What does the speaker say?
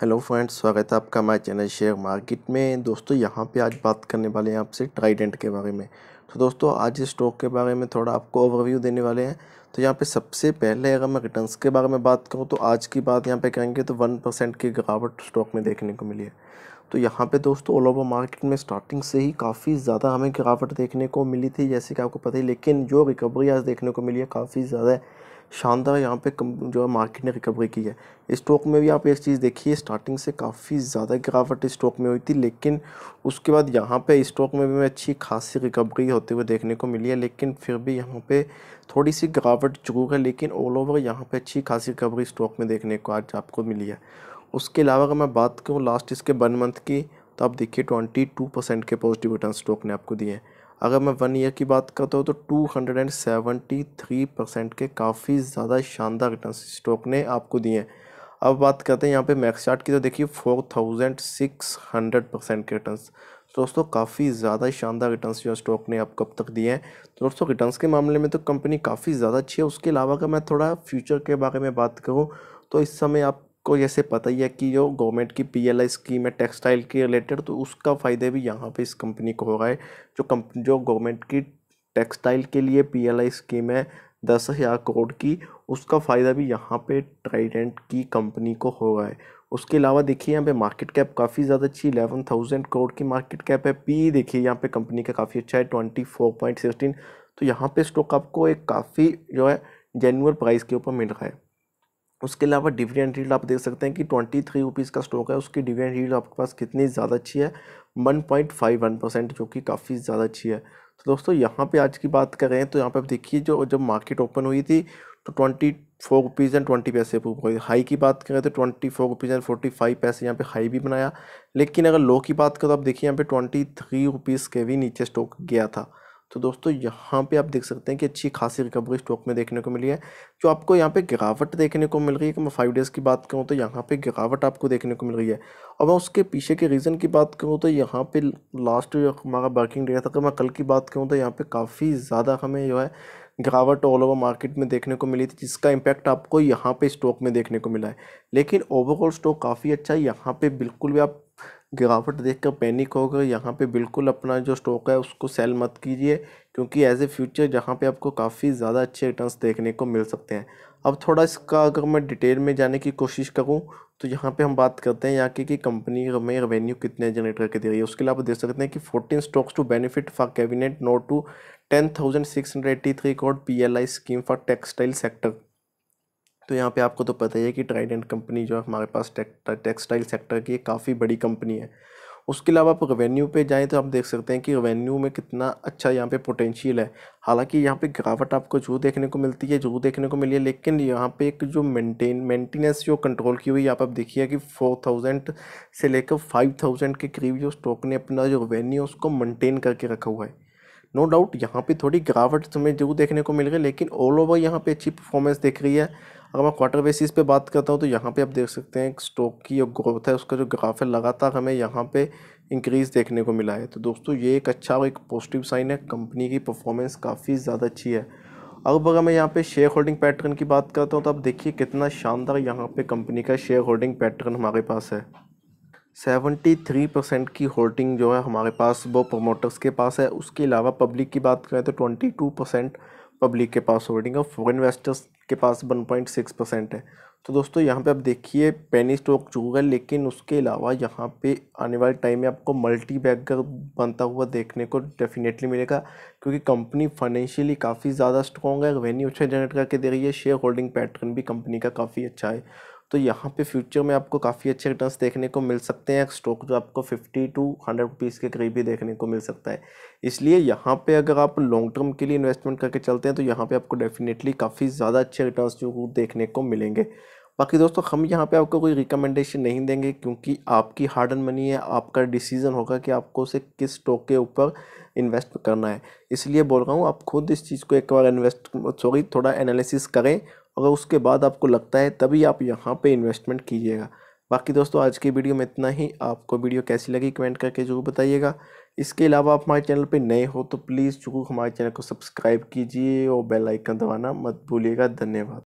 hello friends स्वागत है आपका हमारे चैनल शेयर मार्केट में दोस्तों यहाँ पे आज बात करने वाले हैं आपसे ट्राइडेंट के बारे में तो दोस्तों आज इस स्टॉक के बारे में थोड़ा आपको ओवरव्यू देने वाले हैं तो यहाँ पे सबसे पहले अगर मैं रिटर्न्स के बारे में बात करूँ तो आज की बात यहाँ पे कहेंगे तो वन परसेंट की गिरावट स्टॉक में देखने को मिली है तो यहाँ पे दोस्तों ऑल ओवर मार्केट में स्टार्टिंग से ही काफ़ी ज़्यादा हमें गिरावट देखने को मिली थी जैसे कि आपको पता ही लेकिन जो रिकवरी आज देखने को मिली है काफ़ी ज़्यादा शानदार यहाँ पे जो है मार्केट ने रिकवरी की है स्टॉक में भी आप एक चीज़ देखिए स्टार्टिंग से काफ़ी ज़्यादा गिरावट स्टॉक में हुई थी लेकिन उसके बाद यहाँ पे स्टॉक में भी अच्छी खासी रिकवरी होते हुए देखने को मिली है लेकिन फिर भी यहाँ पे थोड़ी सी गिरावट जरूर है लेकिन ऑल ओवर यहाँ पर अच्छी खासी रिकवरी स्टॉक में देखने को आज आपको मिली है उसके अलावा अगर मैं बात करूँ लास्ट इसके वन मंथ की तो आप देखिए ट्वेंटी टू परसेंट के पॉजिटिव रिटर्न स्टॉक ने आपको दिए हैं अगर मैं वन ईयर की बात करता हूँ तो two hundred and seventy three percent के काफ़ी ज़्यादा शानदार रिटर्न स्टॉक ने आपको दिए हैं अब बात करते हैं यहाँ पे मैक्स चार्ट की तो देखिए four thousand six hundred percent के रिटर्न तो दोस्तों काफ़ी ज़्यादा शानदार रिटर्न जो स्टॉक ने आपको अब तक दिए हैं तो दोस्तों रिटर्न के मामले में तो कंपनी काफ़ी ज़्यादा अच्छी है उसके अलावा अगर मैं थोड़ा फ्यूचर के बारे में बात करूँ तो इस समय आप को जैसे पता ही है कि जो गवर्नमेंट की पीएलआई स्कीम है टेक्सटाइल के रिलेटेड तो उसका फ़ायदे भी यहाँ पे इस कंपनी को हो रहा है जो कंपनी जो गवर्नमेंट की टेक्सटाइल के लिए पीएलआई स्कीम है दस हज़ार करोड़ की उसका फ़ायदा भी यहाँ पे ट्राइडेंट की कंपनी को हो रहा है उसके अलावा देखिए यहाँ पे मार्केट कैप काफ़ी ज़्यादा अच्छी इलेवन थाउजेंड करोड़ की मार्केट कैप है पी e देखिए यहाँ पे कंपनी का काफ़ी अच्छा है ट्वेंटी फोर पॉइंट सिक्सटीन तो यहाँ पे स्टॉक आपको एक काफ़ी जो है जेन्यूअल प्राइस के ऊपर मिल रहा है उसके अलावा डिविडेंड रील आप देख सकते हैं कि ट्वेंटी थ्री रुपीज़ का स्टॉक है उसकी डिविडेंड रील आपके पास कितनी ज़्यादा अच्छी है one point five one percent जो कि काफ़ी ज़्यादा अच्छी है तो दोस्तों यहाँ पे आज की बात करें तो यहाँ पे आप देखिए जो जब मार्केट ओपन हुई थी तो twenty four rupees and twenty paise हुई हाई की बात करें तो twenty four rupees and forty five paise यहाँ पे हाई भी बनाया लेकिन अगर लो की बात करें तो आप देखिए यहाँ पे ट्वेंटी थ्री रुपीज़ के भी नीचे स्टॉक गया था तो दोस्तों यहाँ पे आप देख सकते हैं कि अच्छी खासी रिकवरी स्टॉक में देखने को मिली है जो आपको यहाँ पे गिरावट देखने को मिल रही है कि मैं फाइव डेज़ की बात करूँ तो यहाँ पे गिरावट आपको देखने को मिल रही है और मैं उसके पीछे के रीज़न की बात करूँ तो यहाँ पे लास्ट जो हमारा वर्किंग डे था अगर तो मैं कल की बात करूँ तो यहाँ पर काफ़ी ज़्यादा हमें जो है गिरावट ऑल ओवर मार्केट में देखने को मिली थी जिसका इम्पैक्ट आपको यहाँ पे स्टॉक में देखने को मिला है लेकिन ओवरऑल स्टॉक काफ़ी अच्छा है यहाँ पे बिल्कुल भी आप गिरावट देखकर पैनिक हो गए यहाँ पे बिल्कुल अपना जो स्टॉक है उसको सेल मत कीजिए क्योंकि एज ए फ्यूचर जहाँ पे आपको काफ़ी ज़्यादा अच्छे रिटर्न्स देखने को मिल सकते हैं अब थोड़ा इसका अगर मैं डिटेल में जाने की कोशिश करूँ तो यहाँ पे हम बात करते हैं यहाँ की कि कंपनी में रेवेन्यू कितने जनरेट करके दे रही है उसके लिए आप देख सकते हैं कि fourteen stocks to benefit for cabinet note to ten thousand six hundred eighty three crore P L I scheme for textile sector तो यहाँ पे आपको तो पता ही है कि ट्राइडेंट कंपनी जो है हमारे पास टेक्सटाइल सेक्टर की काफ़ी बड़ी कंपनी है उसके अलावा आप रेवेन्यू पे जाएँ तो आप देख सकते हैं कि रेवेन्यू में कितना अच्छा यहाँ पे पोटेंशियल है हालांकि यहाँ पे गिरावट आपको जो देखने को मिलती है जो देखने को मिली है लेकिन यहाँ पे एक जो मेंटेन मेंटेनेंस जो कंट्रोल की हुई यहाँ आप देखिए कि फोर थाउजेंड से लेकर फाइव थाउजेंड के करीब जो स्टॉक ने अपना जो रेवेन्यू उसको मेनटेन करके रखा हुआ है नो डाउट यहाँ पर थोड़ी गिरावट तुम्हें जो देखने को मिल रही है लेकिन ऑल ओवर यहाँ पर अच्छी परफॉर्मेंस देख रही है अगर मैं क्वार्टर बेसिस पे बात करता हूँ तो यहाँ पे आप देख सकते हैं स्टॉक की जो ग्रोथ है उसका जो ग्राफ है लगातार हमें यहाँ पे इंक्रीज़ देखने को मिला है तो दोस्तों ये एक अच्छा और एक पॉजिटिव साइन है कंपनी की परफॉर्मेंस काफ़ी ज़्यादा अच्छी है अब अगर मैं यहाँ पे शेयर होल्डिंग पैटर्न की बात करता हूँ तो आप देखिए कितना शानदार यहाँ पे कंपनी का शेयर होल्डिंग पैटर्न हमारे पास है सेवेंटी थ्री परसेंट की होल्डिंग जो है हमारे पास वो प्रमोटर्स के पास है उसके अलावा पब्लिक की बात करें तो ट्वेंटी टू परसेंट पब्लिक के पास होल्डिंग और फॉरन इन्वेस्टर्स के पास वन पॉइंट सिक्स परसेंट है तो दोस्तों यहाँ पे आप देखिए पेनी स्टॉक है लेकिन उसके अलावा यहाँ पे आने वाले टाइम में आपको मल्टी बैगर बनता हुआ देखने को डेफिनेटली मिलेगा क्योंकि कंपनी फाइनेंशियली काफ़ी ज़्यादा स्ट्रॉन्ग है रेवेन्यू अच्छा जनरेट करके दे रही है शेयर होल्डिंग पैटर्न भी कंपनी का काफ़ी अच्छा है तो यहाँ पे फ्यूचर में आपको काफ़ी अच्छे रिटर्न्स देखने को मिल सकते हैं स्टॉक जो आपको फिफ्टी टू हंड्रेड रुपीज़ के करीब ही देखने को मिल सकता है इसलिए यहाँ पे अगर आप लॉन्ग टर्म के लिए इन्वेस्टमेंट करके चलते हैं तो यहाँ पे आपको डेफिनेटली काफ़ी ज़्यादा अच्छे रिटर्न्स जो देखने को मिलेंगे बाकी दोस्तों हम यहाँ पे आपको कोई रिकमेंडेशन नहीं देंगे क्योंकि आपकी हार्ड एंड मनी है आपका डिसीजन होगा कि आपको उसे किस स्टॉक के ऊपर इन्वेस्ट करना है इसलिए बोल रहा हूँ आप खुद इस चीज़ को एक बार इन्वेस्ट सॉरी थोड़ा एनालिसिस करें अगर उसके बाद आपको लगता है तभी आप यहाँ पे इन्वेस्टमेंट कीजिएगा बाकी दोस्तों आज की वीडियो में इतना ही आपको वीडियो कैसी लगी कमेंट करके जरूर बताइएगा इसके अलावा आप हमारे चैनल पे नए हो तो प्लीज़ जरूर हमारे चैनल को सब्सक्राइब कीजिए और बेल आइकन दबाना मत भूलिएगा धन्यवाद